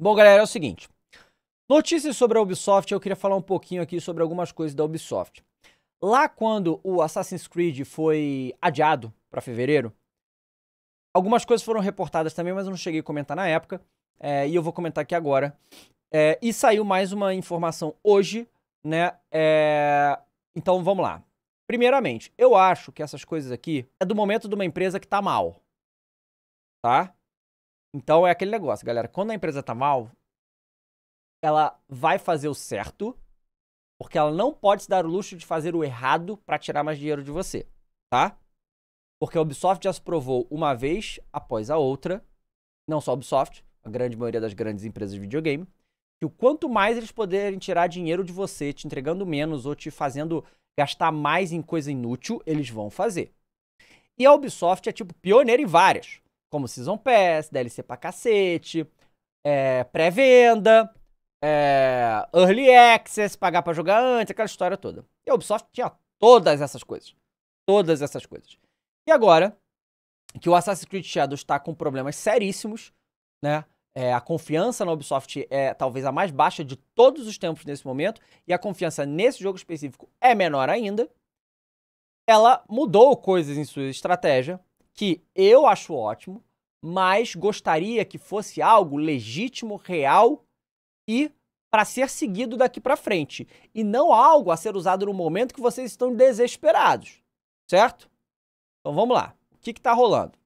Bom, galera, é o seguinte. Notícias sobre a Ubisoft, eu queria falar um pouquinho aqui sobre algumas coisas da Ubisoft. Lá quando o Assassin's Creed foi adiado para fevereiro, algumas coisas foram reportadas também, mas eu não cheguei a comentar na época, é, e eu vou comentar aqui agora. É, e saiu mais uma informação hoje, né? É, então vamos lá. Primeiramente, eu acho que essas coisas aqui é do momento de uma empresa que tá mal, tá? Então é aquele negócio, galera. Quando a empresa tá mal, ela vai fazer o certo, porque ela não pode se dar o luxo de fazer o errado para tirar mais dinheiro de você, tá? Porque a Ubisoft já se provou uma vez após a outra, não só a Ubisoft, a grande maioria das grandes empresas de videogame, que o quanto mais eles poderem tirar dinheiro de você, te entregando menos ou te fazendo gastar mais em coisa inútil, eles vão fazer. E a Ubisoft é tipo pioneira em várias como Season Pass, DLC pra cacete, é, pré-venda, é, Early Access, pagar pra jogar antes, aquela história toda. E a Ubisoft tinha todas essas coisas. Todas essas coisas. E agora que o Assassin's Creed Shadows está com problemas seríssimos, né? É, a confiança na Ubisoft é talvez a mais baixa de todos os tempos nesse momento, e a confiança nesse jogo específico é menor ainda. Ela mudou coisas em sua estratégia que eu acho ótimo, mas gostaria que fosse algo legítimo, real e para ser seguido daqui para frente e não algo a ser usado no momento que vocês estão desesperados, certo? Então vamos lá. O que está rolando?